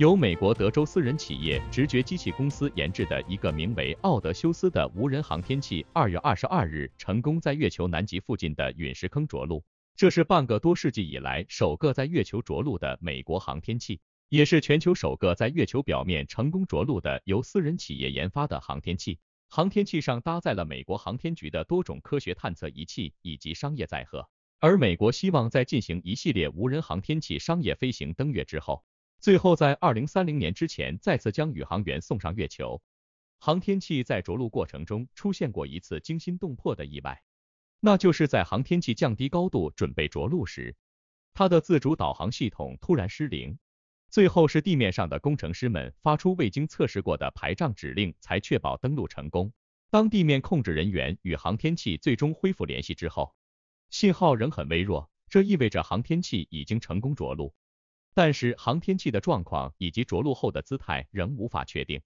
由美国德州私人企业直觉机器公司研制的一个名为“奥德修斯”的无人航天器，二月二十二日成功在月球南极附近的陨石坑着陆。这是半个多世纪以来首个在月球着陆的美国航天器，也是全球首个在月球表面成功着陆的由私人企业研发的航天器。航天器上搭载了美国航天局的多种科学探测仪器以及商业载荷，而美国希望在进行一系列无人航天器商业飞行登月之后。最后，在二零三零年之前再次将宇航员送上月球。航天器在着陆过程中出现过一次惊心动魄的意外，那就是在航天器降低高度准备着陆时，它的自主导航系统突然失灵。最后是地面上的工程师们发出未经测试过的排障指令，才确保登陆成功。当地面控制人员与航天器最终恢复联系之后，信号仍很微弱，这意味着航天器已经成功着陆。但是航天器的状况以及着陆后的姿态仍无法确定。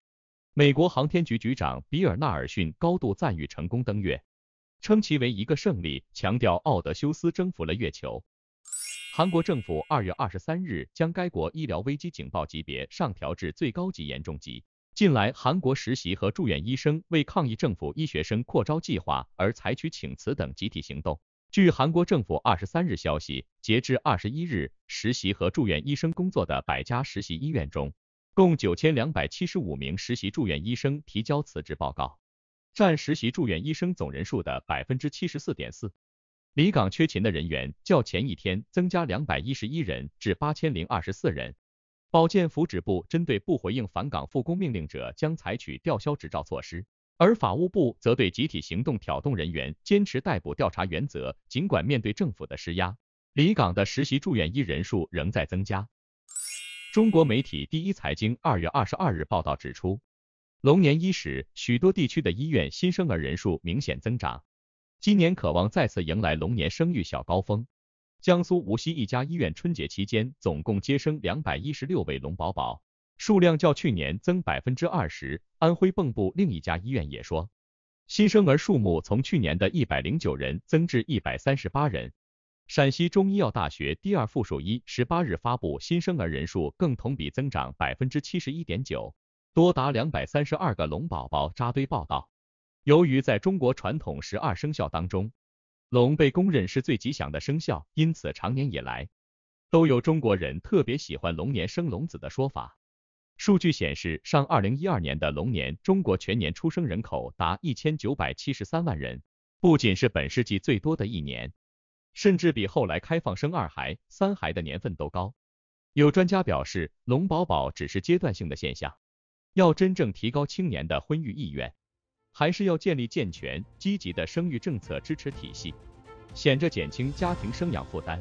美国航天局局长比尔·纳尔逊高度赞誉成功登月，称其为一个胜利，强调奥德修斯征服了月球。韩国政府二月二十三日将该国医疗危机警报级别上调至最高级严重级。近来，韩国实习和住院医生为抗议政府医学生扩招计划而采取请辞等集体行动。据韩国政府二十三日消息，截至二十一日，实习和住院医生工作的百家实习医院中，共九千两百七十五名实习住院医生提交辞职报告，占实习住院医生总人数的百分之七十四点四。离岗缺勤的人员较前一天增加两百一十一人，至八千零二十四人。保健福祉部针对不回应返岗复工命令者，将采取吊销执照措施。而法务部则对集体行动挑动人员坚持逮捕调查原则，尽管面对政府的施压，离岗的实习住院医人数仍在增加。中国媒体第一财经二月二十二日报道指出，龙年伊始，许多地区的医院新生儿人数明显增长，今年渴望再次迎来龙年生育小高峰。江苏无锡一家医院春节期间总共接生两百一十六位龙宝宝。数量较去年增百分之二十。安徽蚌埠另一家医院也说，新生儿数目从去年的一百零九人增至一百三十八人。陕西中医药大学第二附属医十八日发布，新生儿人数更同比增长百分之七十一点九，多达两百三十二个龙宝宝扎堆报道。由于在中国传统十二生肖当中，龙被公认是最吉祥的生肖，因此常年以来，都有中国人特别喜欢龙年生龙子的说法。数据显示，上二零一二年的龙年，中国全年出生人口达一千九百七十三万人，不仅是本世纪最多的一年，甚至比后来开放生二孩、三孩的年份都高。有专家表示，龙宝宝只是阶段性的现象，要真正提高青年的婚育意愿，还是要建立健全积极的生育政策支持体系，显着减轻家庭生养负担。